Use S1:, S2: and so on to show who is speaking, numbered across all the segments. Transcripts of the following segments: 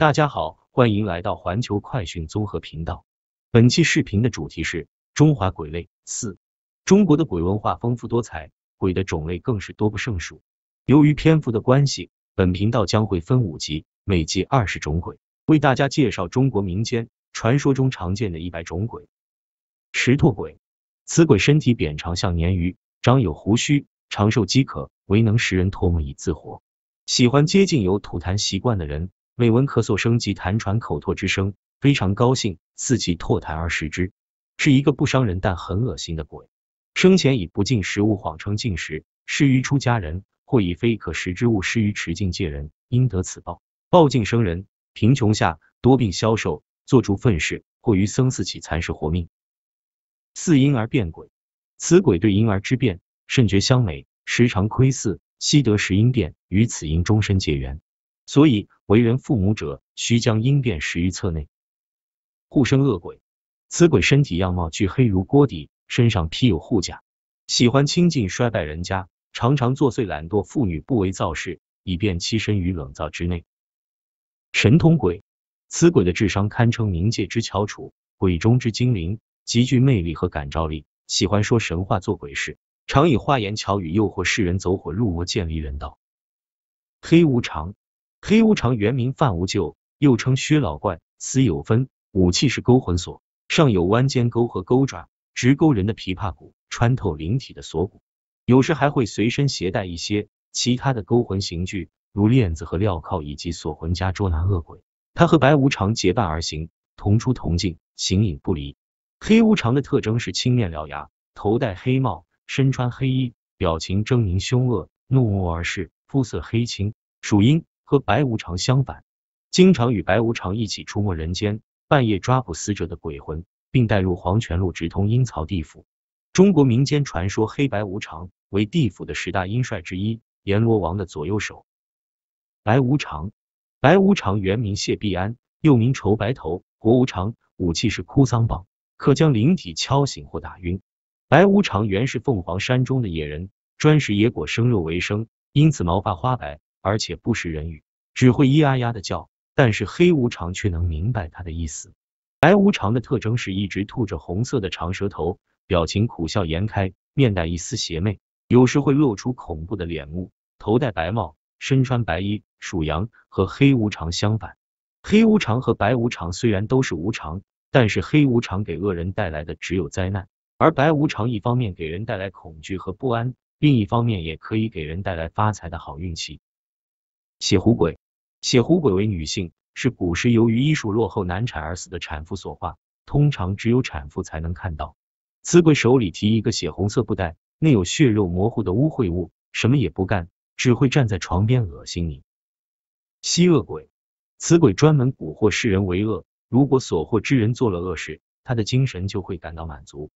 S1: 大家好，欢迎来到环球快讯综合频道。本期视频的主题是中华鬼类四。中国的鬼文化丰富多彩，鬼的种类更是多不胜数。由于篇幅的关系，本频道将会分五集，每集二十种鬼，为大家介绍中国民间传说中常见的一百种鬼。石头鬼，此鬼身体扁长，像鲶鱼，长有胡须，长寿饥渴，唯能食人唾沫以自活，喜欢接近有吐痰习惯的人。每闻咳嗽声及痰喘口唾之声，非常高兴，似其唾痰而食之，是一个不伤人但很恶心的鬼。生前以不净食物谎称进食，施于出家人，或以非可食之物施于持境界人，应得此报。报尽生人，贫穷下，多病消瘦，做诸粪事，或于僧寺乞残食活命。四婴儿变鬼，此鬼对婴儿之变甚觉相美，时常窥伺，悉得食因变，与此因终身结缘。所以，为人父母者，须将因变始于侧内护身恶鬼。此鬼身体样貌俱黑如锅底，身上披有护甲，喜欢亲近衰败人家，常常作祟懒惰妇女，不为造势，以便栖身于冷灶之内。神通鬼，此鬼的智商堪称冥界之翘楚，鬼中之精灵，极具魅力和感召力，喜欢说神话做鬼事，常以花言巧语诱惑世人走火入魔，建立人道。黑无常。黑无常原名范无咎，又称薛老怪，死有分。武器是勾魂索，上有弯尖钩和钩爪，直勾人的琵琶骨，穿透灵体的锁骨。有时还会随身携带一些其他的勾魂刑具，如链子和镣铐，以及锁魂加捉拿恶鬼。他和白无常结伴而行，同出同进，形影不离。黑无常的特征是青面獠牙，头戴黑帽，身穿黑衣，表情狰狞凶恶，怒目而视，肤色黑青，属阴。和白无常相反，经常与白无常一起出没人间，半夜抓捕死者的鬼魂，并带入黄泉路，直通阴曹地府。中国民间传说，黑白无常为地府的十大阴帅之一，阎罗王的左右手。白无常，白无常原名谢必安，又名愁白头、国无常，武器是哭丧棒，可将灵体敲醒或打晕。白无常原是凤凰山中的野人，专食野果生肉为生，因此毛发花白。而且不识人语，只会咿呀呀的叫。但是黑无常却能明白他的意思。白无常的特征是一直吐着红色的长舌头，表情苦笑颜开，面带一丝邪魅，有时会露出恐怖的脸目，头戴白帽，身穿白衣，属羊。和黑无常相反，黑无常和白无常虽然都是无常，但是黑无常给恶人带来的只有灾难，而白无常一方面给人带来恐惧和不安，另一方面也可以给人带来发财的好运气。血狐鬼，血狐鬼为女性，是古时由于医术落后难产而死的产妇所化，通常只有产妇才能看到。此鬼手里提一个血红色布袋，内有血肉模糊的污秽物，什么也不干，只会站在床边恶心你。吸恶鬼，此鬼专门蛊惑世人为恶，如果所惑之人做了恶事，他的精神就会感到满足。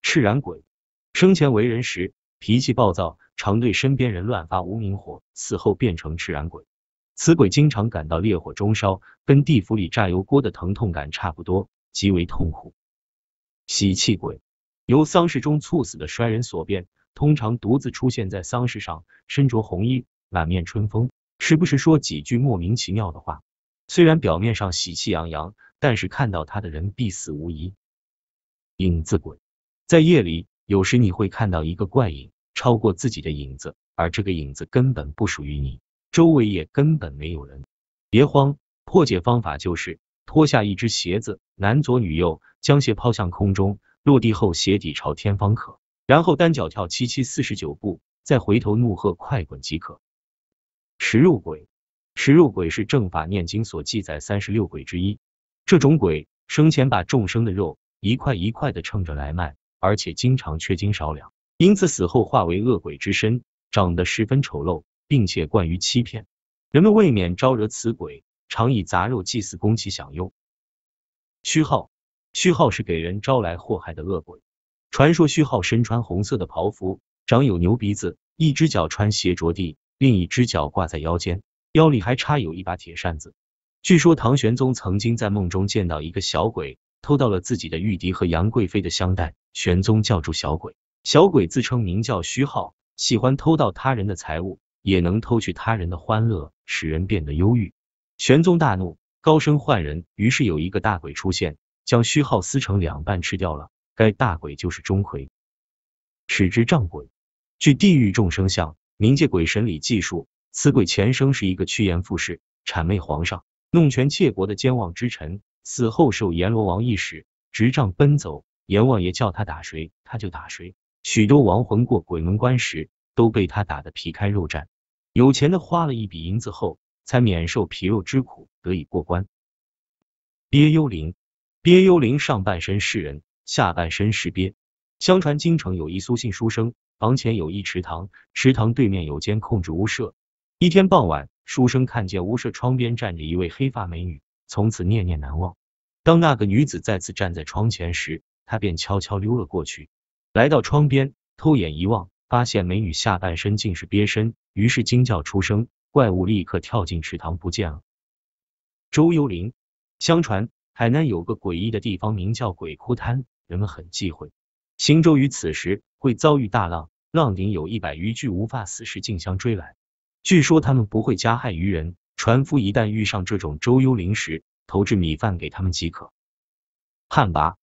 S1: 赤染鬼，生前为人时脾气暴躁。常对身边人乱发无名火，死后变成赤然鬼。此鬼经常感到烈火中烧，跟地府里炸油锅的疼痛感差不多，极为痛苦。喜气鬼由丧事中猝死的衰人所变，通常独自出现在丧事上，身着红衣，满面春风，时不时说几句莫名其妙的话。虽然表面上喜气洋洋，但是看到他的人必死无疑。影子鬼在夜里，有时你会看到一个怪影。超过自己的影子，而这个影子根本不属于你，周围也根本没有人。别慌，破解方法就是脱下一只鞋子，男左女右，将鞋抛向空中，落地后鞋底朝天方可，然后单脚跳七七四十九步，再回头怒喝“快滚”即可。食肉鬼，食肉鬼是正法念经所记载三十六鬼之一。这种鬼生前把众生的肉一块一块的称着来卖，而且经常缺斤少两。因此死后化为恶鬼之身，长得十分丑陋，并且惯于欺骗人们，为免招惹此鬼，常以杂肉祭祀供其享用。虚号，虚号是给人招来祸害的恶鬼。传说虚号身穿红色的袍服，长有牛鼻子，一只脚穿鞋着地，另一只脚挂在腰间，腰里还插有一把铁扇子。据说唐玄宗曾经在梦中见到一个小鬼偷到了自己的玉笛和杨贵妃的香袋，玄宗叫住小鬼。小鬼自称名叫虚号，喜欢偷盗他人的财物，也能偷取他人的欢乐，使人变得忧郁。玄宗大怒，高声唤人，于是有一个大鬼出现，将虚号撕成两半吃掉了。该大鬼就是钟馗，使之杖鬼。据地狱众生相、冥界鬼神里记述，此鬼前生是一个趋炎附势、谄媚皇上、弄权窃国的奸妄之臣，死后受阎罗王意使，执杖奔走，阎王爷叫他打谁，他就打谁。许多亡魂过鬼门关时，都被他打得皮开肉绽。有钱的花了一笔银子后，才免受皮肉之苦，得以过关。鳖幽灵，鳖幽灵上半身是人，下半身是鳖。相传京城有一苏姓书生，房前有一池塘，池塘对面有间控制屋舍。一天傍晚，书生看见屋舍窗边站着一位黑发美女，从此念念难忘。当那个女子再次站在窗前时，他便悄悄溜了过去。来到窗边偷眼一望，发现美女下半身竟是鳖身，于是惊叫出声，怪物立刻跳进池塘不见了。周幽灵，相传海南有个诡异的地方，名叫鬼哭滩，人们很忌讳。行舟于此时，会遭遇大浪，浪顶有一百余具无发死尸竞相追来。据说他们不会加害于人，船夫一旦遇上这种周幽灵时，投掷米饭给他们即可。旱魃。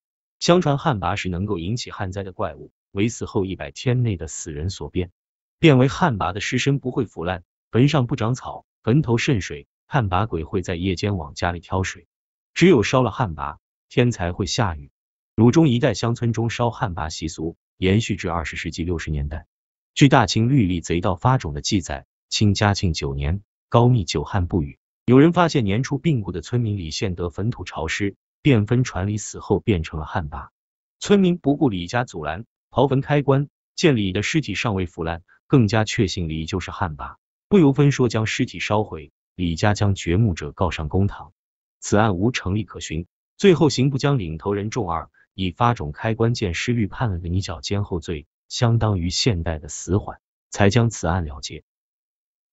S1: 相传旱魃是能够引起旱灾的怪物，为死后一百天内的死人所变。变为旱魃的尸身不会腐烂，坟上不长草，坟头渗水。旱魃鬼会在夜间往家里挑水，只有烧了旱魃，天才会下雨。鲁中一带乡村中烧旱魃习俗延续至二十世纪六十年代。据《大清律例贼盗发种》的记载，清嘉庆九年，高密久旱不雨，有人发现年初病故的村民李献德坟土潮湿。便分传里死后变成了旱魃，村民不顾李家阻拦，刨坟开棺，见李的尸体尚未腐烂，更加确信李就是旱魃，不由分说将尸体烧毁。李家将掘墓者告上公堂，此案无成立可循，最后刑部将领头人重二以发种开棺见尸律判了个泥脚监后罪，相当于现代的死缓，才将此案了结。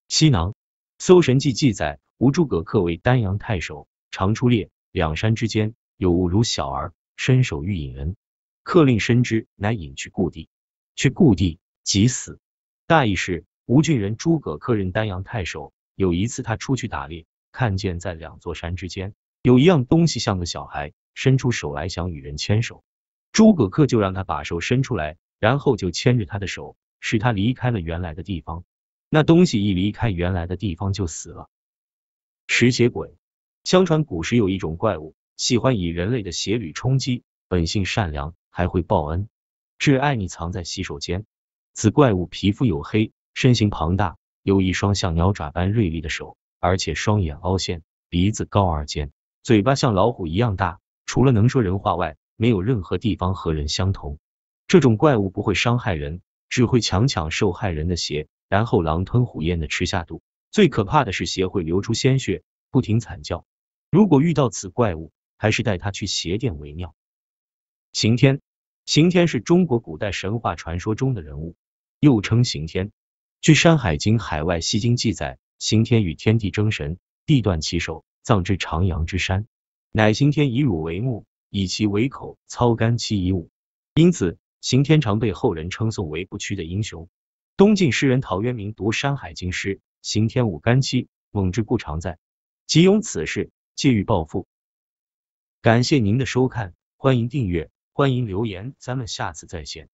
S1: 西囊《搜神记》记载，吴诸葛恪为丹阳太守，常出猎。两山之间有物如小儿，伸手欲引人。客令深知，乃引去故地。去故地即死。大意是，吴郡人诸葛恪任丹阳太守，有一次他出去打猎，看见在两座山之间有一样东西像个小孩，伸出手来想与人牵手。诸葛恪就让他把手伸出来，然后就牵着他的手，使他离开了原来的地方。那东西一离开原来的地方就死了。食血鬼。相传古时有一种怪物，喜欢以人类的血旅充饥，本性善良，还会报恩。挚爱你藏在洗手间。此怪物皮肤黝黑，身形庞大，有一双像鸟爪般锐利的手，而且双眼凹陷，鼻子高而尖，嘴巴像老虎一样大。除了能说人话外，没有任何地方和人相同。这种怪物不会伤害人，只会强抢受害人的血，然后狼吞虎咽的吃下肚。最可怕的是鞋会流出鲜血，不停惨叫。如果遇到此怪物，还是带他去邪殿为妙。刑天，刑天是中国古代神话传说中的人物，又称刑天。据《山海经·海外西经》记载，刑天与天地争神，帝断其手，葬之长阳之山，乃刑天以乳为目，以其为口，操干戚以武。因此，刑天常被后人称颂为不屈的英雄。东晋诗人陶渊明读《山海经》诗，刑天武干戚，猛志故常在，即咏此事。借欲暴富，感谢您的收看，欢迎订阅，欢迎留言，咱们下次再见。